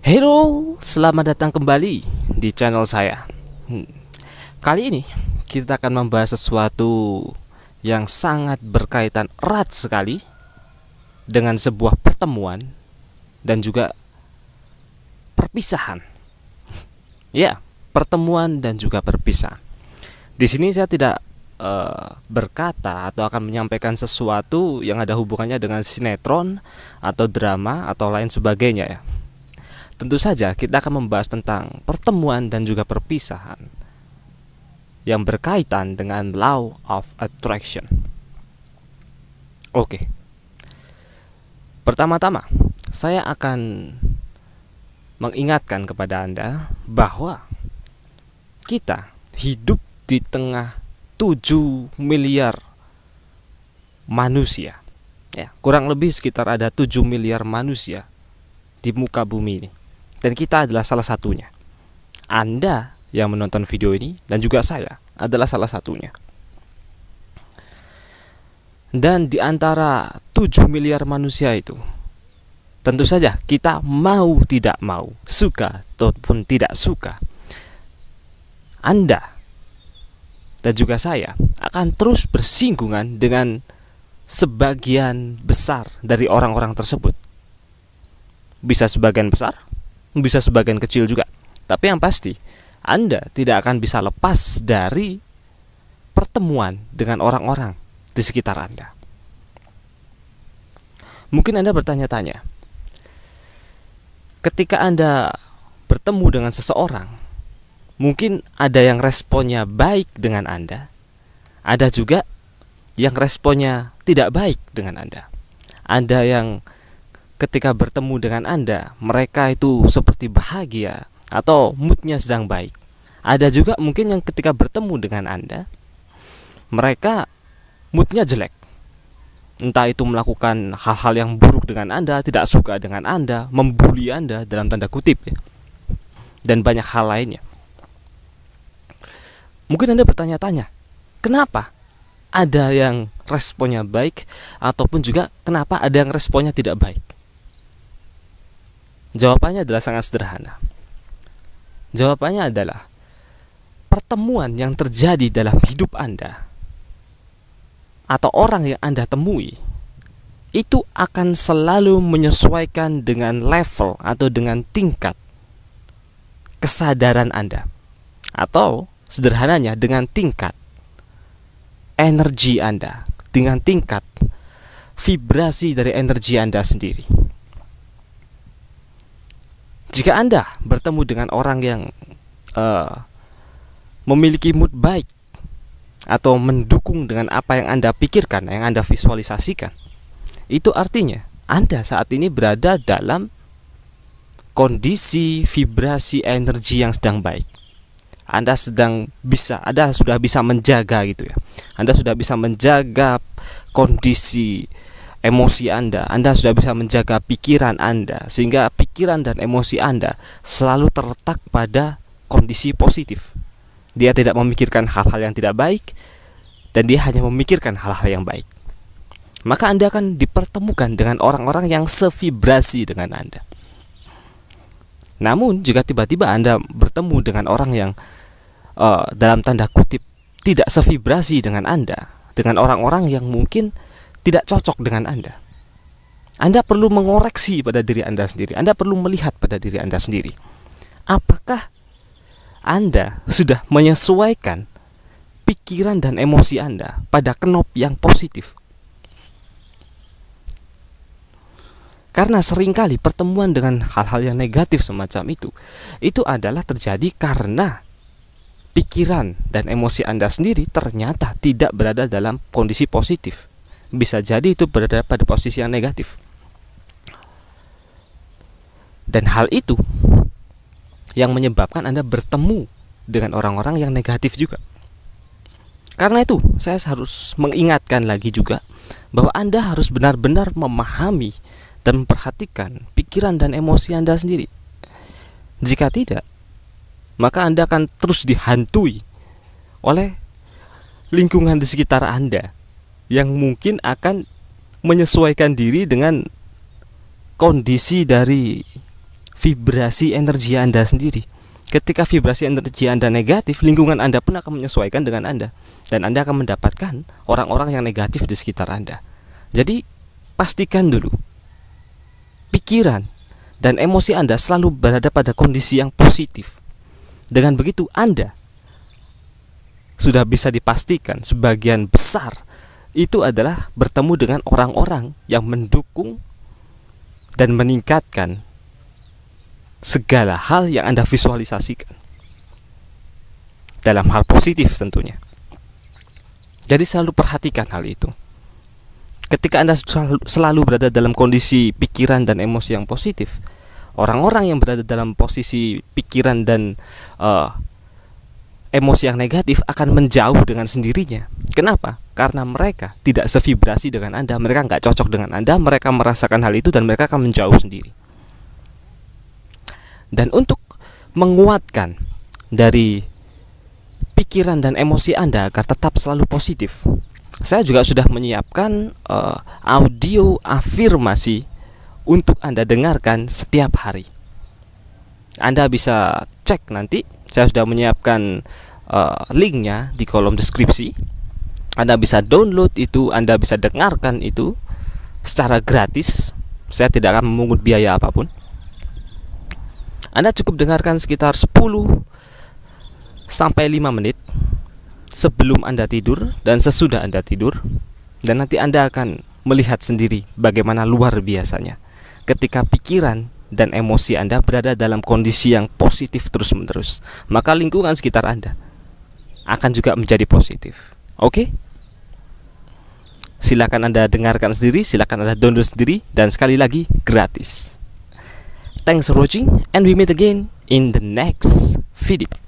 Halo, selamat datang kembali di channel saya. Hmm. Kali ini kita akan membahas sesuatu yang sangat berkaitan erat sekali dengan sebuah pertemuan dan juga perpisahan. ya, pertemuan dan juga perpisahan. Di sini saya tidak uh, berkata atau akan menyampaikan sesuatu yang ada hubungannya dengan sinetron atau drama atau lain sebagainya ya Tentu saja kita akan membahas tentang pertemuan dan juga perpisahan yang berkaitan dengan law of attraction. Oke. Pertama-tama, saya akan mengingatkan kepada Anda bahwa kita hidup di tengah 7 miliar manusia. Ya, kurang lebih sekitar ada 7 miliar manusia di muka bumi ini. Dan kita adalah salah satunya. Anda yang menonton video ini dan juga saya adalah salah satunya. Dan di antara 7 miliar manusia itu, tentu saja kita mau tidak mau, suka ataupun tidak suka, Anda dan juga saya akan terus bersinggungan dengan sebagian besar dari orang-orang tersebut. Bisa sebagian besar, bisa sebagian kecil juga. Tapi yang pasti, Anda tidak akan bisa lepas dari pertemuan dengan orang-orang di sekitar Anda. Mungkin Anda bertanya-tanya, ketika Anda bertemu dengan seseorang, mungkin ada yang responnya baik dengan Anda, ada juga yang responnya tidak baik dengan Anda, Anda yang ketika bertemu dengan Anda, mereka itu seperti bahagia atau moodnya sedang baik. Ada juga mungkin yang ketika bertemu dengan Anda, mereka moodnya jelek. Entah itu melakukan hal-hal yang buruk dengan Anda, tidak suka dengan Anda, membuli Anda dalam tanda kutip ya. Dan banyak hal lainnya. Mungkin Anda bertanya-tanya, kenapa ada yang responnya baik ataupun juga kenapa ada yang responnya tidak baik? Jawabannya adalah sangat sederhana. Jawabannya adalah pertemuan yang terjadi dalam hidup Anda atau orang yang Anda temui itu akan selalu menyesuaikan dengan level atau dengan tingkat kesadaran Anda atau sederhananya dengan tingkat energi Anda, dengan tingkat vibrasi dari energi Anda sendiri. Jika Anda bertemu dengan orang yang uh, memiliki mood baik atau mendukung dengan apa yang Anda pikirkan, yang Anda visualisasikan, itu artinya Anda saat ini berada dalam kondisi vibrasi energi yang sedang baik. Anda sedang bisa, Anda sudah bisa menjaga gitu ya. Anda sudah bisa menjaga kondisi emosi Anda. Anda sudah bisa menjaga pikiran Anda sehingga pikiran dan emosi Anda selalu terletak pada kondisi positif. Dia tidak memikirkan hal-hal yang tidak baik dan dia hanya memikirkan hal-hal yang baik. Maka Anda akan dipertemukan dengan orang-orang yang sevibrasi dengan Anda. Namun jika tiba-tiba Anda bertemu dengan orang yang uh, dalam tanda kutip tidak sevibrasi dengan Anda, dengan orang-orang yang mungkin tidak cocok dengan Anda. Anda perlu mengoreksi pada diri Anda sendiri. Anda perlu melihat pada diri Anda sendiri. Apakah Anda sudah menyesuaikan pikiran dan emosi Anda pada kenop yang positif? Karena seringkali pertemuan dengan hal-hal yang negatif semacam itu Itu adalah terjadi karena pikiran dan emosi Anda sendiri ternyata tidak berada dalam kondisi positif bisa jadi itu berada pada posisi yang negatif. Dan hal itu yang menyebabkan Anda bertemu dengan orang-orang yang negatif juga. Karena itu, saya harus mengingatkan lagi juga bahwa Anda harus benar-benar memahami dan memperhatikan pikiran dan emosi Anda sendiri. Jika tidak, maka Anda akan terus dihantui oleh lingkungan di sekitar Anda yang mungkin akan menyesuaikan diri dengan kondisi dari vibrasi energi Anda sendiri. Ketika vibrasi energi Anda negatif, lingkungan Anda pun akan menyesuaikan dengan Anda dan Anda akan mendapatkan orang-orang yang negatif di sekitar Anda. Jadi, pastikan dulu pikiran dan emosi Anda selalu berada pada kondisi yang positif. Dengan begitu, Anda sudah bisa dipastikan sebagian besar itu adalah bertemu dengan orang-orang yang mendukung dan meningkatkan segala hal yang Anda visualisasikan. Dalam hal positif tentunya. Jadi selalu perhatikan hal itu. Ketika Anda selalu berada dalam kondisi pikiran dan emosi yang positif, orang-orang yang berada dalam posisi pikiran dan uh, emosi yang negatif akan menjauh dengan sendirinya. Kenapa? Karena mereka tidak sevibrasi dengan Anda, mereka nggak cocok dengan Anda, mereka merasakan hal itu dan mereka akan menjauh sendiri. Dan untuk menguatkan dari pikiran dan emosi Anda agar tetap selalu positif, saya juga sudah menyiapkan uh, audio afirmasi untuk Anda dengarkan setiap hari. Anda bisa cek nanti saya sudah menyiapkan uh, linknya di kolom deskripsi anda bisa download itu Anda bisa dengarkan itu secara gratis saya tidak akan memungut biaya apapun Anda cukup dengarkan sekitar 10 sampai 5 menit sebelum Anda tidur dan sesudah Anda tidur dan nanti Anda akan melihat sendiri bagaimana luar biasanya ketika pikiran dan emosi Anda berada dalam kondisi yang positif terus-menerus, maka lingkungan sekitar Anda akan juga menjadi positif. Oke? Okay? Silakan Anda dengarkan sendiri, silakan Anda download sendiri dan sekali lagi gratis. Thanks for watching and we meet again in the next video.